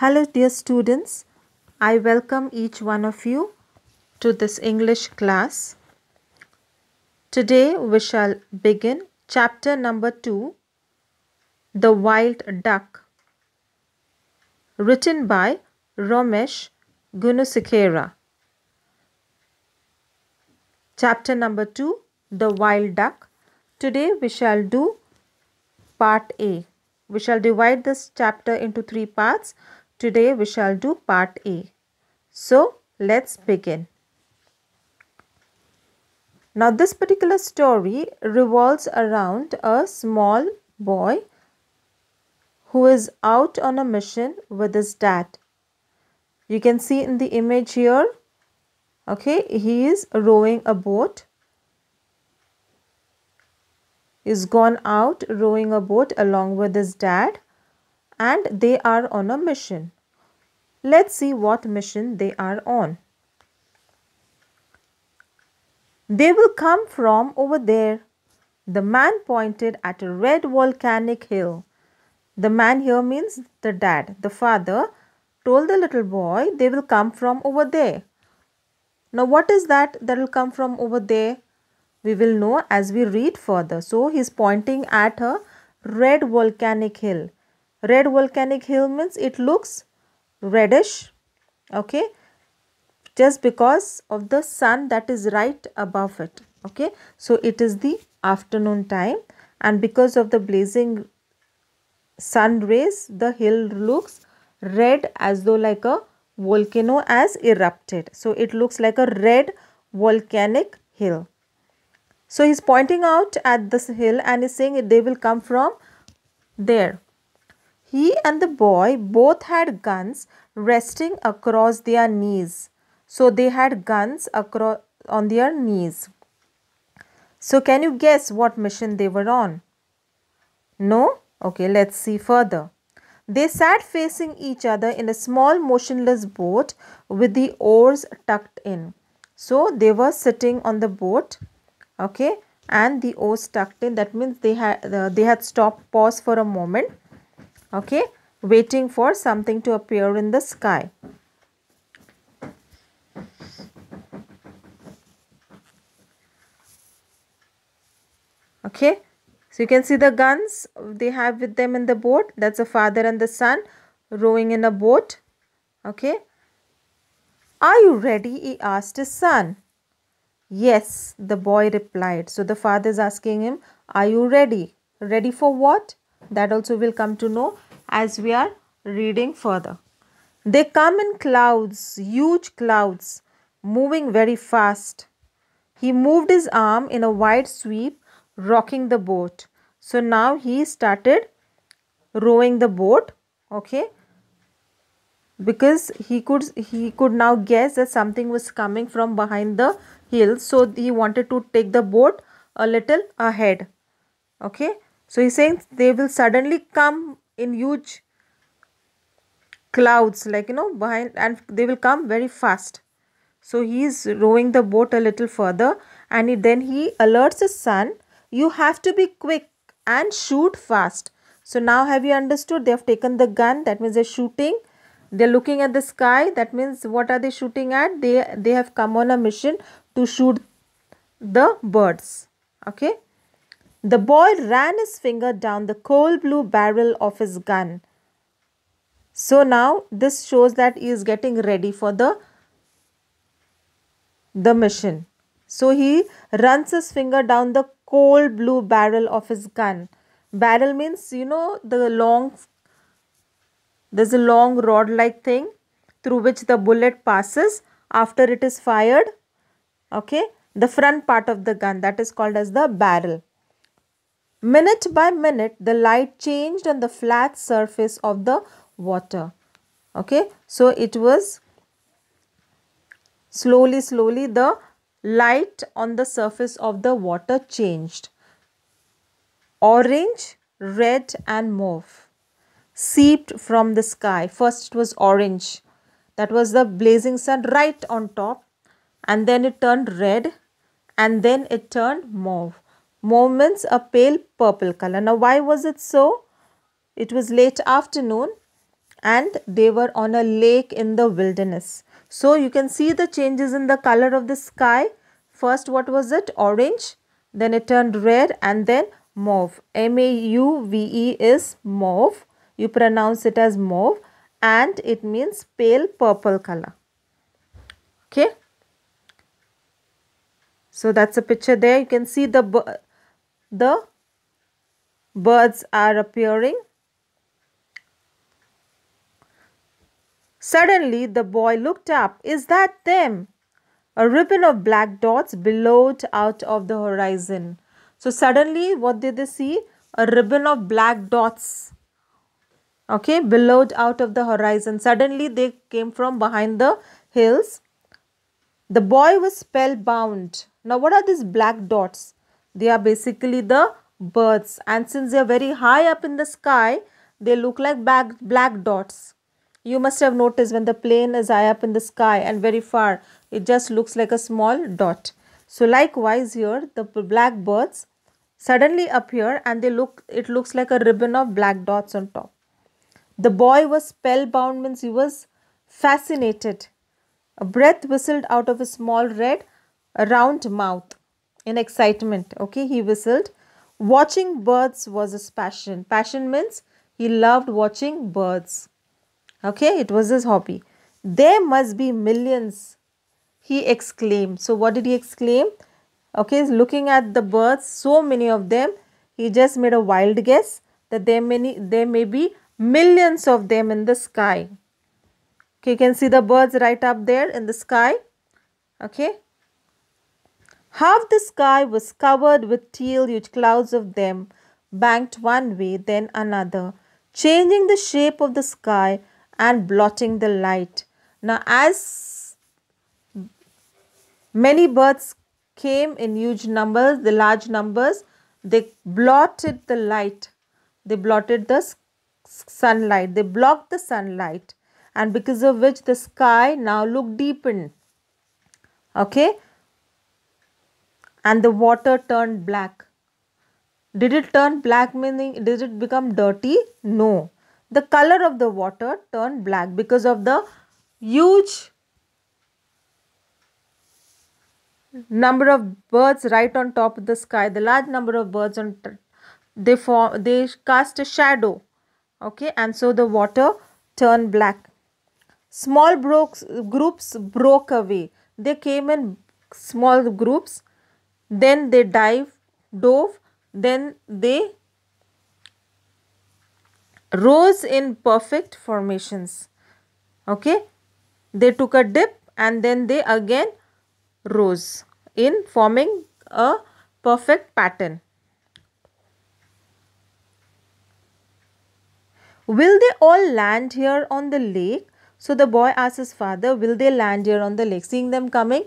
Hello dear students, I welcome each one of you to this English class. Today we shall begin chapter number 2, The Wild Duck, written by Ramesh Gunasekera. Chapter number 2, The Wild Duck. Today we shall do part A. We shall divide this chapter into three parts. Today we shall do part A. So let's begin. Now this particular story revolves around a small boy who is out on a mission with his dad. You can see in the image here, okay, he is rowing a boat. Is gone out rowing a boat along with his dad and they are on a mission. Let's see what mission they are on. They will come from over there. The man pointed at a red volcanic hill. The man here means the dad, the father, told the little boy they will come from over there. Now what is that that will come from over there? We will know as we read further. So he is pointing at a red volcanic hill. Red volcanic hill means it looks reddish, okay, just because of the sun that is right above it, okay. So, it is the afternoon time and because of the blazing sun rays, the hill looks red as though like a volcano has erupted. So, it looks like a red volcanic hill. So, he's pointing out at this hill and is saying they will come from there. He and the boy both had guns resting across their knees. So they had guns across on their knees. So can you guess what mission they were on? No? Okay, let's see further. They sat facing each other in a small motionless boat with the oars tucked in. So they were sitting on the boat, okay, and the oars tucked in. That means they had uh, they had stopped, paused for a moment, okay waiting for something to appear in the sky okay so you can see the guns they have with them in the boat that's a father and the son rowing in a boat okay are you ready he asked his son yes the boy replied so the father is asking him are you ready ready for what that also will come to know as we are reading further. They come in clouds, huge clouds, moving very fast. He moved his arm in a wide sweep, rocking the boat. So now he started rowing the boat, okay? Because he could he could now guess that something was coming from behind the hill. So he wanted to take the boat a little ahead. Okay. So he's saying they will suddenly come in huge clouds, like you know, behind, and they will come very fast. So he is rowing the boat a little further, and he, then he alerts his son, You have to be quick and shoot fast. So now have you understood? They have taken the gun, that means they're shooting. They're looking at the sky, that means what are they shooting at? They, they have come on a mission to shoot the birds. Okay. The boy ran his finger down the cold blue barrel of his gun. So now this shows that he is getting ready for the, the mission. So he runs his finger down the cold blue barrel of his gun. Barrel means, you know, the long, there's a long rod like thing through which the bullet passes after it is fired. Okay, the front part of the gun that is called as the barrel. Minute by minute, the light changed on the flat surface of the water. Okay, so it was slowly, slowly the light on the surface of the water changed. Orange, red and mauve seeped from the sky. First it was orange. That was the blazing sun right on top and then it turned red and then it turned mauve moments a pale purple color. Now why was it so? It was late afternoon and they were on a lake in the wilderness. So you can see the changes in the color of the sky. First what was it? Orange. Then it turned red and then mauve. M-A-U-V-E is mauve. You pronounce it as mauve and it means pale purple color. Okay. So that's a picture there. You can see the the birds are appearing. Suddenly the boy looked up. Is that them? A ribbon of black dots billowed out of the horizon. So suddenly what did they see? A ribbon of black dots. Okay, billowed out of the horizon. Suddenly they came from behind the hills. The boy was spellbound. Now what are these black dots? They are basically the birds and since they are very high up in the sky, they look like black, black dots. You must have noticed when the plane is high up in the sky and very far, it just looks like a small dot. So likewise here, the black birds suddenly appear and they look, it looks like a ribbon of black dots on top. The boy was spellbound means he was fascinated. A breath whistled out of a small red, round mouth in excitement. Okay, he whistled. Watching birds was his passion. Passion means he loved watching birds. Okay, it was his hobby. There must be millions, he exclaimed. So, what did he exclaim? Okay, looking at the birds, so many of them, he just made a wild guess that there, many, there may be millions of them in the sky. Okay, you can see the birds right up there in the sky. Okay, Half the sky was covered with teal huge clouds of them, banked one way, then another, changing the shape of the sky and blotting the light. Now, as many birds came in huge numbers, the large numbers, they blotted the light. They blotted the sunlight. They blocked the sunlight and because of which the sky now looked deepened. Okay and the water turned black. Did it turn black meaning did it become dirty? No. The color of the water turned black because of the huge number of birds right on top of the sky. The large number of birds on they form they cast a shadow. Okay, and so the water turned black. Small groups broke away. They came in small groups then they dive dove then they rose in perfect formations okay they took a dip and then they again rose in forming a perfect pattern will they all land here on the lake so the boy asks his father will they land here on the lake seeing them coming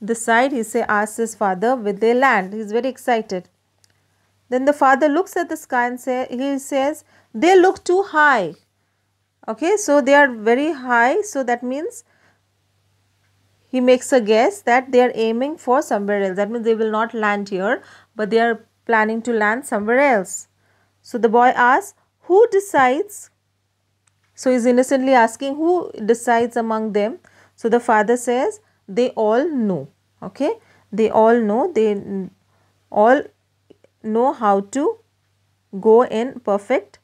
the side, he say, asks his father, will they land? He is very excited. Then the father looks at the sky and say, he says, they look too high. Okay, so they are very high. So that means he makes a guess that they are aiming for somewhere else. That means they will not land here, but they are planning to land somewhere else. So the boy asks, who decides? So he is innocently asking, who decides among them? So the father says, they all know okay they all know they all know how to go in perfect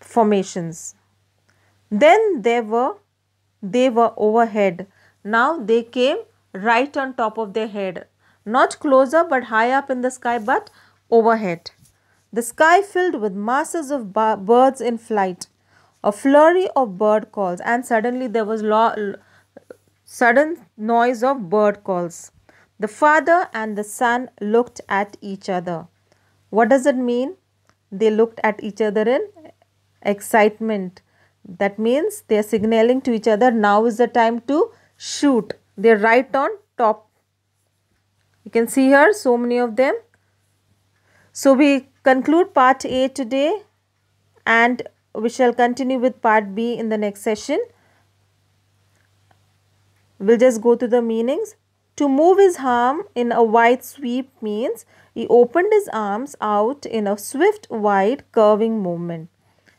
formations then they were they were overhead now they came right on top of their head not closer but high up in the sky but overhead the sky filled with masses of birds in flight a flurry of bird calls and suddenly there was lo sudden noise of bird calls. The father and the son looked at each other. What does it mean? They looked at each other in excitement. That means they are signaling to each other now is the time to shoot. They are right on top. You can see here so many of them. So we conclude part A today and we shall continue with part B in the next session. We'll just go through the meanings. To move his arm in a wide sweep means he opened his arms out in a swift, wide, curving movement.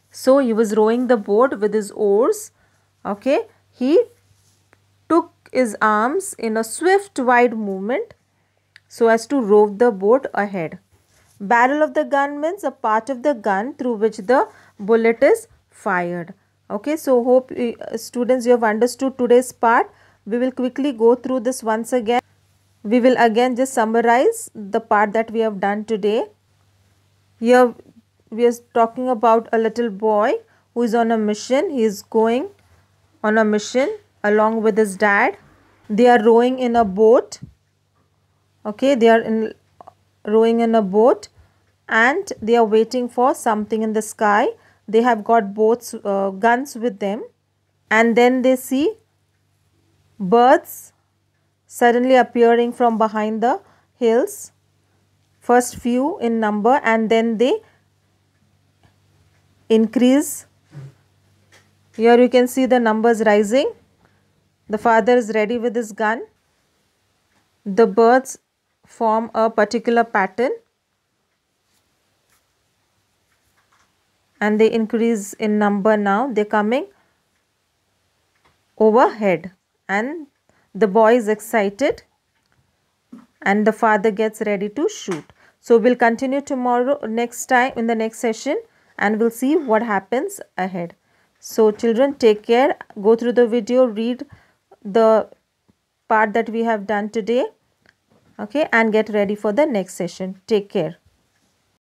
So he was rowing the boat with his oars. Okay. He took his arms in a swift, wide movement so as to row the boat ahead. Barrel of the gun means a part of the gun through which the bullet is fired. Okay. So hope uh, students you have understood today's part. We will quickly go through this once again. We will again just summarize the part that we have done today. Here we are talking about a little boy who is on a mission. He is going on a mission along with his dad. They are rowing in a boat. Okay, they are in, rowing in a boat and they are waiting for something in the sky. They have got boats, uh, guns with them and then they see Birds suddenly appearing from behind the hills, first few in number and then they increase. Here you can see the numbers rising. The father is ready with his gun. The birds form a particular pattern and they increase in number now. They're coming overhead and the boy is excited and the father gets ready to shoot. So we'll continue tomorrow next time in the next session and we'll see what happens ahead. So children take care, go through the video, read the part that we have done today okay and get ready for the next session. Take care.